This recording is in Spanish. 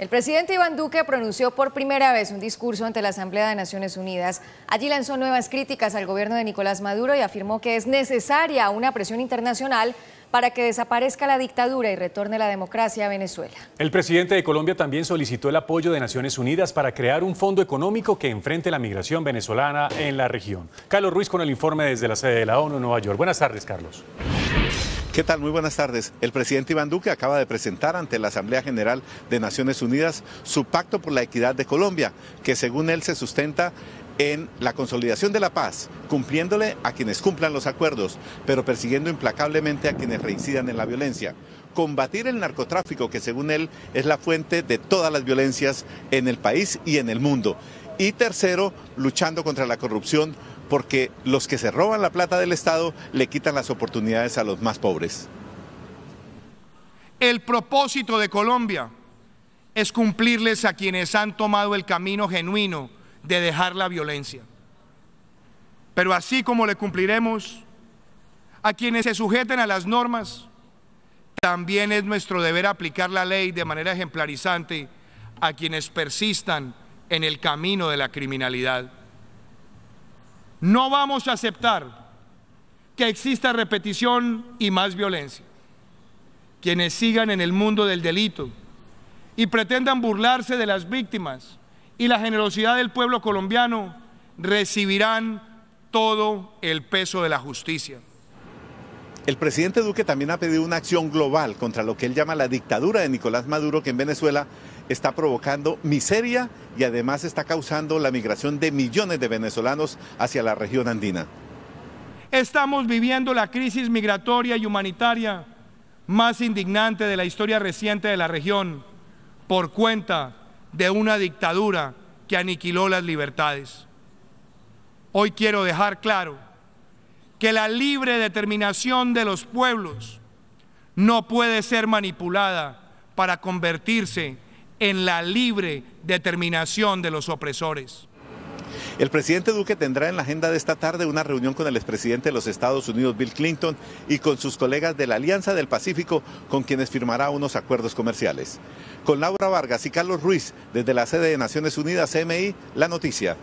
El presidente Iván Duque pronunció por primera vez un discurso ante la Asamblea de Naciones Unidas. Allí lanzó nuevas críticas al gobierno de Nicolás Maduro y afirmó que es necesaria una presión internacional para que desaparezca la dictadura y retorne la democracia a Venezuela. El presidente de Colombia también solicitó el apoyo de Naciones Unidas para crear un fondo económico que enfrente la migración venezolana en la región. Carlos Ruiz con el informe desde la sede de la ONU en Nueva York. Buenas tardes, Carlos. ¿Qué tal? Muy buenas tardes. El presidente Iván Duque acaba de presentar ante la Asamblea General de Naciones Unidas su Pacto por la Equidad de Colombia, que según él se sustenta en la consolidación de la paz, cumpliéndole a quienes cumplan los acuerdos, pero persiguiendo implacablemente a quienes reincidan en la violencia. Combatir el narcotráfico, que según él es la fuente de todas las violencias en el país y en el mundo. Y tercero, luchando contra la corrupción porque los que se roban la plata del Estado le quitan las oportunidades a los más pobres. El propósito de Colombia es cumplirles a quienes han tomado el camino genuino de dejar la violencia. Pero así como le cumpliremos a quienes se sujeten a las normas, también es nuestro deber aplicar la ley de manera ejemplarizante a quienes persistan en el camino de la criminalidad. No vamos a aceptar que exista repetición y más violencia. Quienes sigan en el mundo del delito y pretendan burlarse de las víctimas y la generosidad del pueblo colombiano recibirán todo el peso de la justicia. El presidente Duque también ha pedido una acción global contra lo que él llama la dictadura de Nicolás Maduro, que en Venezuela está provocando miseria y además está causando la migración de millones de venezolanos hacia la región andina. Estamos viviendo la crisis migratoria y humanitaria más indignante de la historia reciente de la región por cuenta de una dictadura que aniquiló las libertades. Hoy quiero dejar claro que la libre determinación de los pueblos no puede ser manipulada para convertirse en la libre determinación de los opresores. El presidente Duque tendrá en la agenda de esta tarde una reunión con el expresidente de los Estados Unidos, Bill Clinton, y con sus colegas de la Alianza del Pacífico, con quienes firmará unos acuerdos comerciales. Con Laura Vargas y Carlos Ruiz, desde la sede de Naciones Unidas, CMI, La Noticia.